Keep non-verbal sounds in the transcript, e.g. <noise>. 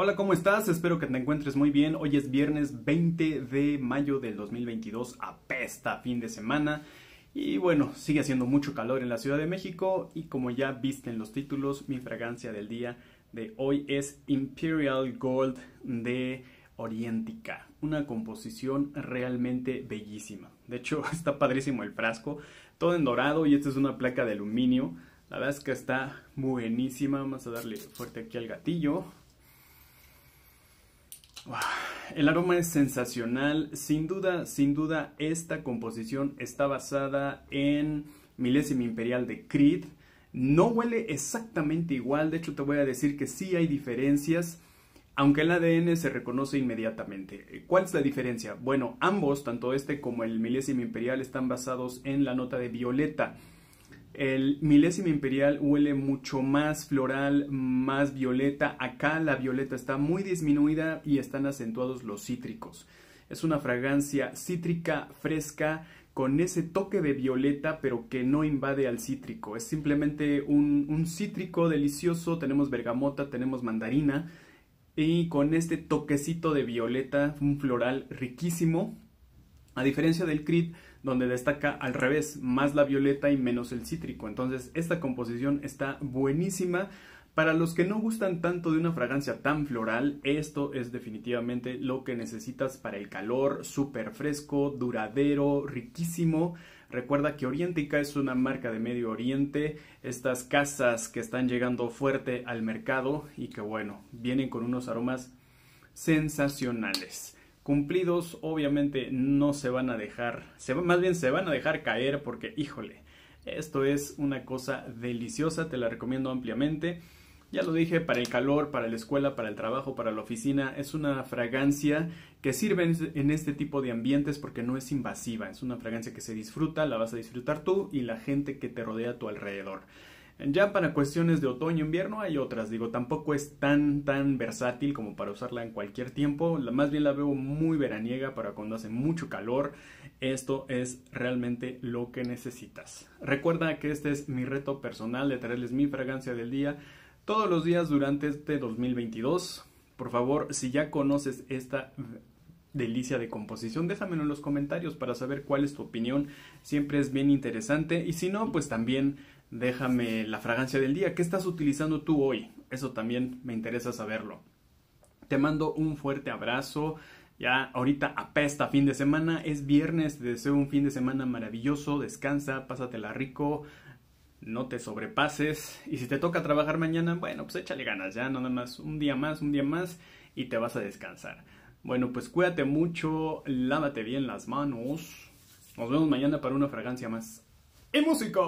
Hola, ¿cómo estás? Espero que te encuentres muy bien. Hoy es viernes 20 de mayo del 2022, apesta fin de semana. Y bueno, sigue haciendo mucho calor en la Ciudad de México y como ya viste en los títulos, mi fragancia del día de hoy es Imperial Gold de Orientica, una composición realmente bellísima. De hecho, <laughs> está padrísimo el frasco, todo en dorado y esta es una placa de aluminio. La verdad es que está buenísima, vamos a darle fuerte aquí al gatillo. Ah, el aroma es sensacional, sin duda, sin duda esta composición está basada en Milésima Imperial de Creed. No huele exactamente igual, de hecho te voy a decir que sí hay diferencias, aunque el ADN se reconoce inmediatamente. ¿Cuál es la diferencia? Bueno, ambos, tanto este como el Milésimo Imperial, están basados en la nota de violeta. El milésimo imperial huele mucho más floral, más violeta. Acá la violeta está muy disminuida y están acentuados los cítricos. Es una fragancia cítrica, fresca, con ese toque de violeta, pero que no invade al cítrico. Es simplemente un, cítrico delicioso. Tenemos bergamota, tenemos mandarina. Y con este toquecito de violeta, un floral riquísimo. A diferencia del Crit, donde destaca al revés, más la violeta y menos el cítrico. Entonces esta composición está buenísima. Para los que no gustan tanto de una fragancia tan floral, esto es definitivamente lo que necesitas para el calor, súper fresco, duradero, riquísimo. Recuerda que Orientica es una marca de Medio Oriente, estas casas que están llegando fuerte al mercado y que bueno, vienen con unos aromas sensacionales cumplidos, obviamente no se van a dejar, se, más bien se van a dejar caer porque, híjole, esto es una cosa deliciosa, te la recomiendo ampliamente. Ya lo dije, para el calor, para la escuela, para el trabajo, para la oficina, es una fragancia que sirve en este tipo de ambientes porque no es invasiva, es una fragancia que se disfruta, la vas a disfrutar tú y la gente que te rodea a tu alrededor. Ya para cuestiones de otoño-invierno hay otras, digo, tampoco es tan, tan versátil como para usarla en cualquier tiempo, más bien la veo muy veraniega para cuando hace mucho calor, esto es realmente lo que necesitas. Recuerda que este es mi reto personal de traerles mi fragancia del día todos los días durante este 2022. Por favor, si ya conoces esta delicia de composición. Déjamelo en los comentarios para saber cuál es tu opinión. Siempre es bien interesante. Y si no, pues también déjame la fragancia del día. ¿Qué estás utilizando tú hoy? Eso también me interesa saberlo. Te mando un fuerte abrazo. Ya ahorita apesta fin de semana, es viernes, te deseo un fin de semana maravilloso, descansa, pásatela rico, no te sobrepases y si te toca trabajar mañana, bueno, pues échale ganas ya, nada más, un día más, un día más y te vas a descansar. Bueno, pues cuídate mucho, lávate bien las manos. Nos vemos mañana para una fragancia más. ¡Y música!